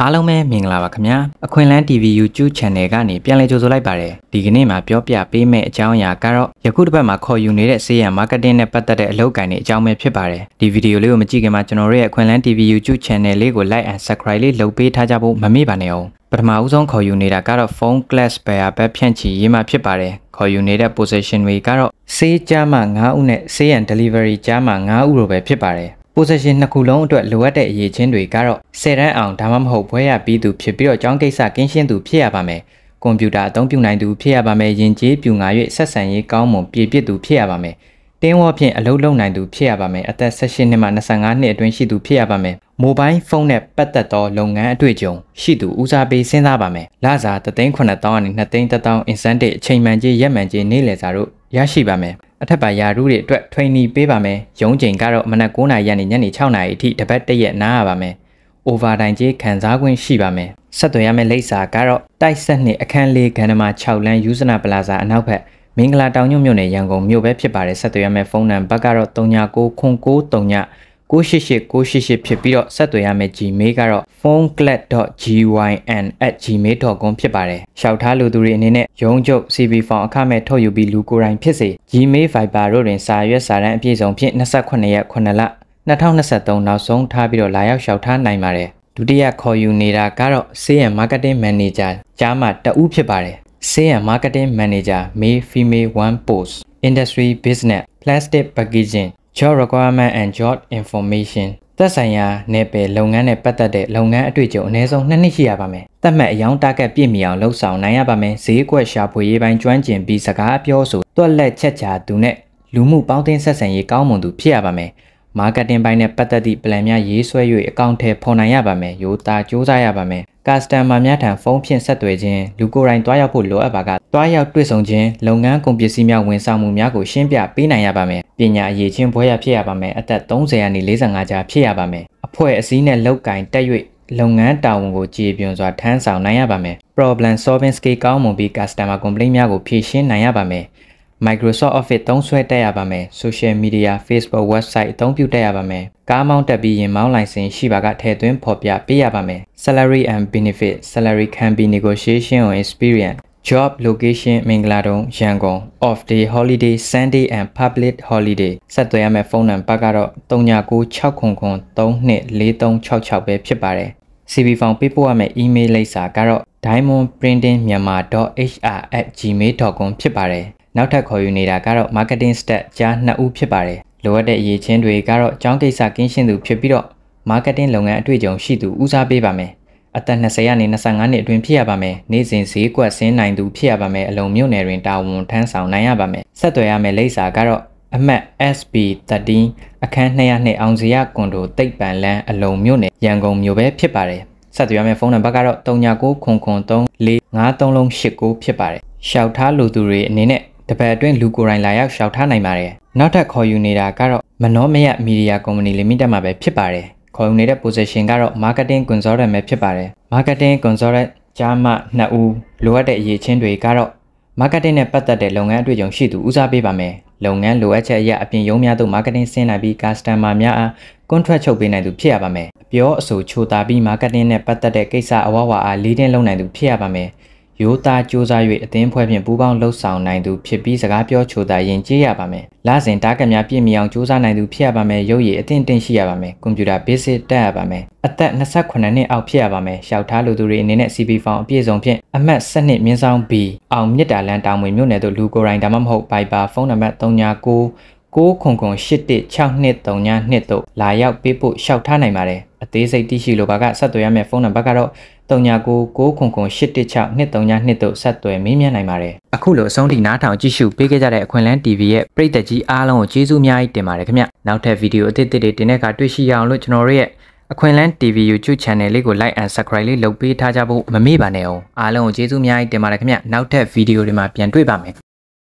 အားလုံးပဲမင်္ဂလာပါခင်ဗျာအခွင့်လန်း TV YouTube Channel ကနေပြန်လည်ကြိုဆိုလိုက်ပါတယ်ဒီကနေ့မှာပြောပြပေးမယ့်အကြောင်းအရာကတော့ယခုတစ်ပတ်မှာခေါ်ယူနေတဲ့ဆေးရံ marketing နဲ့ပတ်သက်တဲ့အလုပ်ကိုင်တွေအကြောင်းပဲဖြစ်ပါတယ်ဒီဗီဒီယိုလေးကိုမကြည့်ခင်မှာကျွန်တော်တို့ရဲ့အခွင့်လန်း TV YouTube Channel လေးကို like and subscribe လေးလုပ်ပေးထားကြဖို့မမေ့ပါနဲ့အောင်ပထမဦးဆုံးခေါ်ယူနေတာကတော့ phone class bear ဘက်ဖြန့်ချီရေးမှဖြစ်ပါတယ်ခေါ်ယူနေတဲ့ position တွေကတော့ဆေးကြားမှ9ဦးနဲ့ဆေးရံ delivery ကြားမှ9ဦးလိုပဲဖြစ်ပါတယ် possession နှစ်ခုလုံးအတွက်လိုအပ်တဲ့အရေးချင်းတွေကတော့10တန်းအောင်ဒါမှမဟုတ်ဘွဲရပြီးသူဖြစ်ပြီးတော့ကျောင်းကိစ္စကင်းရှင်းသူဖြစ်ရပါမယ်။ကွန်ပျူတာအသုံးပြုနိုင်သူဖြစ်ရပါမယ်။ယဉ်ကျေးပြူငါ၍ဆက်ဆံရေးကောင်းမွန်ပြည့်ပြည့်သူဖြစ်ရပါမယ်။တင်းဝေါ်ဖြင့်အလုပ်လုပ်နိုင်သူဖြစ်ရပါမယ်။အသက်16နှစ်မှ25နှစ်အတွင်းရှိသူဖြစ်ရပါမယ်။မိုဘိုင်းဖုန်းနဲ့ပတ်သက်သောလုပ်ငန်းအတွေ့အကြုံရှိသူဦးစားပေးစဉ်းစားပါမယ်။လစာ3,900နဲ့2,000 instant အချိန်မှန်ကြေးရက်မှန်ကြေးနေ့လည်စာတို့ရရှိပါမယ်။အထက်ပါယာရုတွေအတွက် training ပေးပါမယ်ရုံးချိန်ကတော့မနက်9:00နာရီကနေညနေ6:00နာရီအထိတပတ်တည့်ရက်နားရပါမယ် overtime ကြေးခံစားခွင့်ရှိပါမယ်ဆက်သွယ်ရမယ့်လိပ်စာကတော့တိုက်ဆက်နှင့်အခန်း၄ခန်းနံပါတ်6လမ်းယူဇနာပလာဇာအနောက်ဘက်မင်္ဂလာတောင်ညွန့်မြို့နယ်ရန်ကုန်မြို့ပဲဖြစ်ပါတယ်ဆက်သွယ်ရမယ့်ဖုန်းနံပါတ်ကတော့396939 988988ဖြစ်ပြီးတော့ဆက်သွယ်ရမယ့် Gmail ကတော့ phoneclat.gyn@gmail.com ဖြစ်ပါတယ်။ရှောက်ထားလိုသူတွေအနေနဲ့ရုံးချုပ် CV form အခမဲ့ထုတ်ယူပြီးလူကိုယ်တိုင်ဖြစ်စေ Gmail Viber တို့တွင်စာရွက်စာတမ်းအပြည့်စုံဖြင့်28ရက်9လ2023နောက်ဆုံးထားပြီးတော့လာရောက်ရှောက်ထားနိုင်ပါတယ်။ဒုတိယခေါ်ယူနေတာကတော့ Sales Marketing Manager ကြားမှာတဦးဖြစ်ပါတယ်။ Sales Marketing Manager May Female 1 Post Industry Business Plastic Packaging Job Requirement and Job Information သက်ဆိုင်ရာနယ်ပယ်လုပ်ငန်းနဲ့ပတ်သက်တဲ့လုပ်ငန်းအတွေ့အကြုံအနည်းဆုံးနှစ်နှစ်ရှိရပါမယ်။သတ်မှတ်အယောင် target ပြည့်မီအောင်လှုပ်ဆောင်နိုင်ရပါမယ်။ဈေးကွက်ရှာဖွေရေးပိုင်းကျွမ်းကျင်ပြီးစကားအပြောဆိုတွက်လက်ချက်ချာသူနဲ့လူမှုပေါင်းသင်းဆက်ဆံရေးကောင်းမွန်သူဖြစ်ရပါမယ်။ marketing ပိုင်းနဲ့ပတ်သက်သည့် plan များရေးဆွဲ၍အကောင့်ထဲပေါ်နိုင်ရပါမယ်။ရိုးသားစ조사ရပါမယ် customer များထံဖုန်းဖြင့်ဆက်သွယ်ခြင်းလူကိုယ်တိုင်တွားရောက်ဖို့လိုအပ်ပါကတွားရောက်တွေ့ဆုံခြင်းလုပ်ငန်းကုန်ပစ္စည်းများဝန်ဆောင်မှုများကိုရှင်းပြပေးနိုင်ရပါမယ်ပညာအရေးချင်းဘွဲရဖြစ်ရပါမယ်အသက်30ရာနေ45ကြာဖြစ်ရပါမယ်အဖွဲ့အစည်းနဲ့လုပ်ကင်တက်၍လုပ်ငန်းတာဝန်ကိုကြည်ပြွန်စွာထမ်းဆောင်နိုင်ရပါမယ် problem solving skill ကောင်းမွန်ပြီး customer complaint များကိုဖြေရှင်းနိုင်ရပါမယ် Microsoft Office သုံးဆွဲတက်ရပါမယ်။ Social Media, Facebook, Website အသုံးပြုတက်ရပါမယ်။ကားမောင်းတက်ပြီးရင်မောင်းလိုင်စင်ရှိပါကထည့်သွင်းဖော်ပြပေးရပါမယ်။ Salary and Benefit, Salary can be negotiation on experience, job location မင်္ဂလာတုံရန်ကုန် off day holiday sunday and public holiday ဆက်သွယ်ရမယ့်ဖုန်းနံပါတ်ကတော့3996003246ပဲဖြစ်ပါတယ် CV form ပေးပို့ရမယ့် email လိပ်စာကတော့ diamondprintingmyanmar.hr@gmail.com ဖြစ်ပါတယ်နောက်ထပ်ခေါ်ယူနေတာကတော့ marketing staff ကြား2ဦးဖြစ်ပါတယ်လိုအပ်တဲ့အရေးချင်းတွေကတော့အကြောင်းကိစ္စကင်းရှင်းသူဖြစ်ပြီးတော့ marketing လုပ်ငန်းအတွေ့အကြုံရှိသူဦးစားပေးပါမယ်အသက်20ကနေ25နှစ်အတွင်းဖြစ်ရပါမယ်နေ့စဉ်ဈေးကွက်ဆင်းနိုင်သူဖြစ်ရပါမယ်အလုံးမြို့နယ်တွင်တာဝန်ထမ်းဆောင်နိုင်ရပါမယ်ဆက်သွယ်ရမယ့်လိပ်စာကတော့အမှတ် SB13 အခန်း200နှစ်အောင်စရကွန်ဒိုတိတ်ပန်လန်းအလုံးမြို့နယ်ရန်ကုန်မြို့ပဲဖြစ်ပါတယ်ဆက်သွယ်ရမယ့်ဖုန်းနံပါတ်ကတော့3990334538ဖြစ်ပါတယ်ရှောက်ထားလူသူတွေအနေနဲ့တပတ်အတွင်းလူကိုယ်တိုင်လာရောက်ရှောက်ထားနိုင်ပါတယ်။နောက်ထပ်ခေါ်ယူနေတာကတော့မနောမယမီဒီယာကုမ္ပဏီ limited မှာပဲဖြစ်ပါတယ်။ခေါ်ယူနေတဲ့ position ကတော့ marketing consultant ပဲဖြစ်ပါတယ်။ marketing consultant ကြားမှ2ဦးလိုအပ်တဲ့အရေးချင်းတွေကတော့ marketing နဲ့ပတ်သက်တဲ့လုပ်ငန်းအတွေ့အကြုံရှိသူဦးစားပေးပါမယ်။လုပ်ငန်းလိုအပ်ချက်အရအပြင်ရုံးများသို့ marketing ဆင်းနိုင်ပြီး customer များအား contract ချုပ်ပေးနိုင်သူဖြစ်ရပါမယ်။ပြောအဆိုချိုတာပြီး marketing နဲ့ပတ်သက်တဲ့ကိစ္စအဝဝအား leading လုပ်နိုင်သူဖြစ်ရပါမယ်။ရိုးသားကြိုးစား၍အသင်းဖွဲ့ဖြင့်ပူးပေါင်းလှုပ်ဆောင်နိုင်သူဖြစ်ပြီးစကားပြောချိုတာရင်ကြည့်ရပါမယ်။လစဉ်တားကတ်များပြည့်မြောင်ကြိုးစားနိုင်သူဖြစ်ရပါမယ်။ရုပ်ရည်အသင့်တင့်ရှိရပါမယ်။ကွန်ပျူတာ basic တက်ရပါမယ်။အသက်28နှစ်အောက်ဖြစ်ရပါမယ်။ရှောက်ထားလူသူတွေအနေနဲ့ CP form အပြည့်စုံဖြင့်အမှတ်7နှစ်မြင်းဆောင် B အောင်မြစ်တာလန်တောင်ဝင်မြို့နယ်သို့လူကိုယ်တိုင်ဒါမှမဟုတ် Viber ဖုန်းနံပါတ်39 900816232တို့လာရောက်ပေးဖို့လျှောက်ထားနိုင်ပါတယ်။အသေးစိတ်သိရှိလိုပါကဆက်သွယ်ရမယ့်ဖုန်းနံပါတ်ကတော့09 39998162392တို့ဆက်သွယ်မေးမြန်းနိုင်ပါတယ်။အခုလိုအဆုံးထိနားထောင်ကြည့်ရှုပေးခဲ့ကြတဲ့အခွင့်အလန်း TV ရဲ့ပရိသတ်ကြီးအားလုံးကိုကျေးဇူးအများကြီးတင်ပါတယ်ခင်ဗျ။နောက်ထပ်ဗီဒီယိုအသစ်တွေတင်တဲ့အခါတွေ့ရှိရအောင်လို့ကျွန်တော်တို့ရဲ့အခွင့်အလန်း TV YouTube Channel လေးကို Like and Subscribe လေးလုပ်ပေးထားကြဖို့မမေ့ပါနဲ့အောင်။အားလုံးကိုကျေးဇူးအများကြီးတင်ပါတယ်ခင်ဗျ။နောက်ထပ်ဗီဒီယိုတွေမှာပြန်တွေ့ပါမယ်။